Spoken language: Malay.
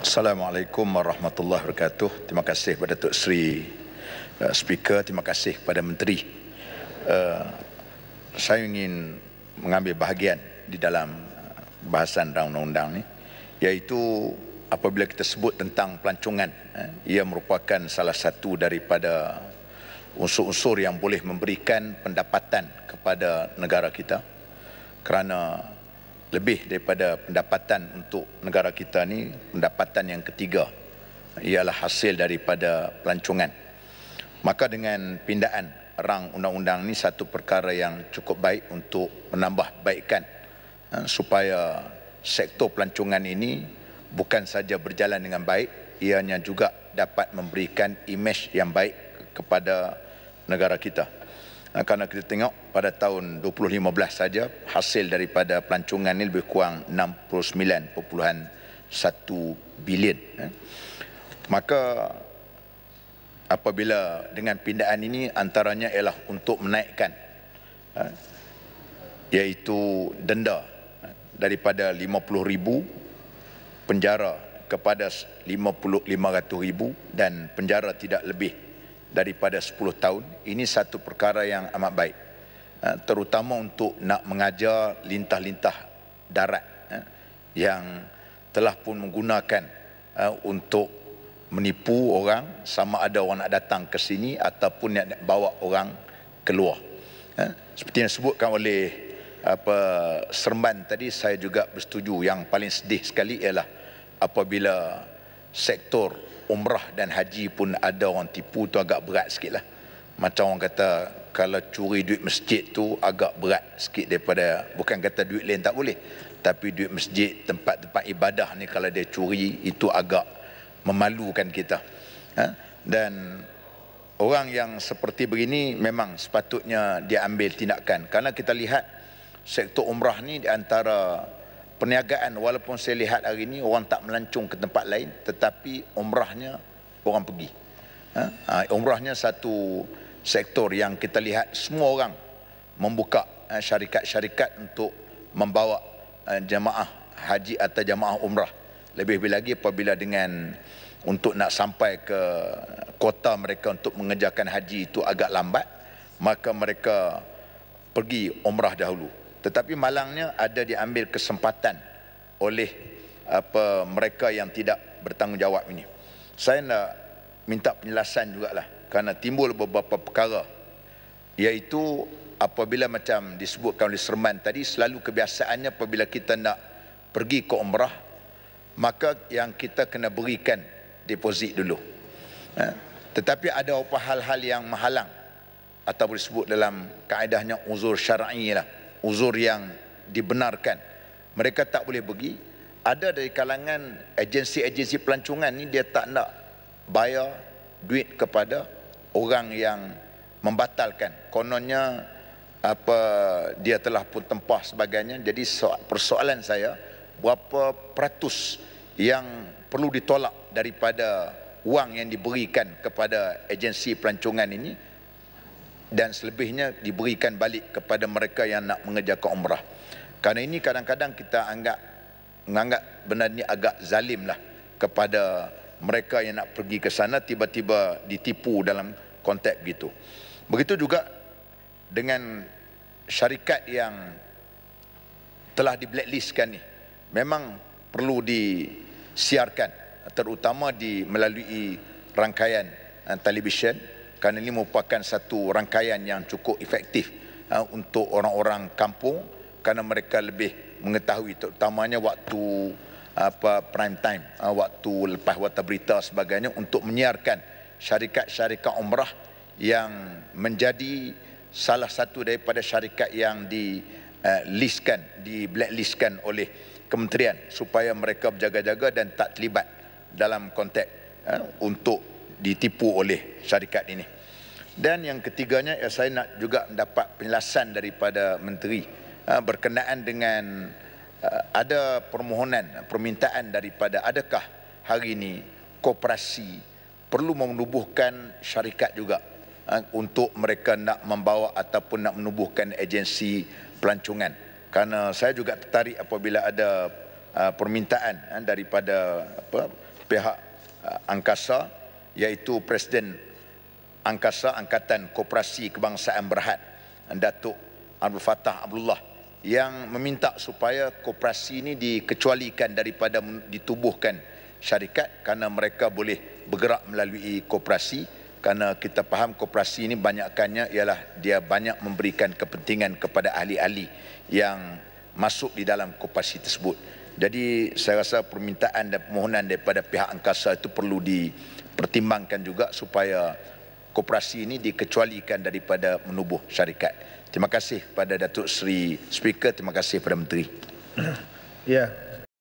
Assalamualaikum warahmatullahi wabarakatuh. Terima kasih kepada Tuk Sri uh, Speaker, terima kasih kepada Menteri. Uh, saya ingin mengambil bahagian di dalam uh, bahasan undang-undang ini iaitu apabila kita sebut tentang pelancongan uh, ia merupakan salah satu daripada unsur-unsur yang boleh memberikan pendapatan kepada negara kita kerana lebih daripada pendapatan untuk negara kita ni pendapatan yang ketiga ialah hasil daripada pelancongan maka dengan pindaan rang undang-undang ni satu perkara yang cukup baik untuk menambah baikkan ha, supaya sektor pelancongan ini bukan saja berjalan dengan baik ianya juga dapat memberikan imej yang baik kepada negara kita Ha, kita tengok pada tahun 2015 saja hasil daripada pelancongan ini lebih kurang 69.1 bilion. Ha. Maka apabila dengan pindaan ini antaranya ialah untuk menaikkan ha, iaitu denda ha, daripada 50,000 penjara kepada 55,000 dan penjara tidak lebih daripada 10 tahun ini satu perkara yang amat baik ha, terutama untuk nak mengajar lintah-lintah darat ha, yang telah pun menggunakan ha, untuk menipu orang sama ada orang nak datang ke sini ataupun nak bawa orang keluar seperti yang disebutkan oleh apa Seremban tadi saya juga bersetuju yang paling sedih sekali ialah apabila sektor umrah dan haji pun ada orang tipu tu agak berat sikit lah. Macam orang kata kalau curi duit masjid tu agak berat sikit daripada bukan kata duit lain tak boleh. Tapi duit masjid tempat-tempat ibadah ni kalau dia curi itu agak memalukan kita. Ha? Dan orang yang seperti begini memang sepatutnya dia ambil tindakan. karena kita lihat sektor umrah ni di antara perniagaan walaupun saya lihat hari ini orang tak melancung ke tempat lain tetapi umrahnya orang pergi. Ha? Ha, umrahnya satu sektor yang kita lihat semua orang membuka ha, syarikat-syarikat untuk membawa ha, jemaah haji atau jemaah umrah. Lebih-lebih lagi apabila dengan untuk nak sampai ke kota mereka untuk mengejarkan haji itu agak lambat maka mereka pergi umrah dahulu tetapi malangnya ada diambil kesempatan oleh apa mereka yang tidak bertanggungjawab ini saya nak minta penjelasan juga lah, karena timbul beberapa perkara iaitu apabila macam disebutkan oleh Serman tadi selalu kebiasaannya apabila kita nak pergi ke umrah maka yang kita kena berikan deposit dulu ha? tetapi ada apa hal-hal yang menghalang atau disebut dalam kaedahnya uzur syar'i lah uzur yang dibenarkan mereka tak boleh pergi ada dari kalangan agensi-agensi pelancongan ni dia tak nak bayar duit kepada orang yang membatalkan kononnya apa dia telah pun tempah sebagainya jadi persoalan saya berapa peratus yang perlu ditolak daripada wang yang diberikan kepada agensi pelancongan ini dan selebihnya diberikan balik kepada mereka yang nak mengejar ke umrah. Karena ini kadang-kadang kita anggap menganggap benda ni agak zalim lah kepada mereka yang nak pergi ke sana tiba-tiba ditipu dalam konteks gitu. Begitu juga dengan syarikat yang telah di blacklistkan ni memang perlu disiarkan terutama di melalui rangkaian eh, televisyen kerana ini merupakan satu rangkaian yang cukup efektif ha, untuk orang-orang kampung kerana mereka lebih mengetahui terutamanya waktu apa prime time ha, waktu lepas warta berita sebagainya untuk menyiarkan syarikat-syarikat umrah yang menjadi salah satu daripada syarikat yang di eh, listkan di blacklistkan oleh kementerian supaya mereka berjaga-jaga dan tak terlibat dalam konteks ha, untuk ditipu oleh syarikat ini. Dan yang ketiganya eh, saya nak juga mendapat penjelasan daripada menteri eh, berkenaan dengan eh, ada permohonan permintaan daripada adakah hari ini koperasi perlu menubuhkan syarikat juga untuk mereka nak membawa ataupun nak menubuhkan agensi pelancongan. Karena saya juga tertarik apabila ada permintaan daripada apa, pihak angkasa iaitu Presiden Angkasa Angkatan Koperasi Kebangsaan Berhad Datuk Abdul Fatah Abdullah yang meminta supaya koperasi ini dikecualikan daripada ditubuhkan syarikat kerana mereka boleh bergerak melalui koperasi kerana kita faham koperasi ini banyakkannya ialah dia banyak memberikan kepentingan kepada ahli-ahli yang masuk di dalam koperasi tersebut. Jadi saya rasa permintaan dan permohonan daripada pihak angkasa itu perlu di pertimbangkan juga supaya koperasi ini dikecualikan daripada menubuh syarikat. Terima kasih kepada Datuk Seri Speaker, terima kasih kepada Menteri. Ya. Yeah.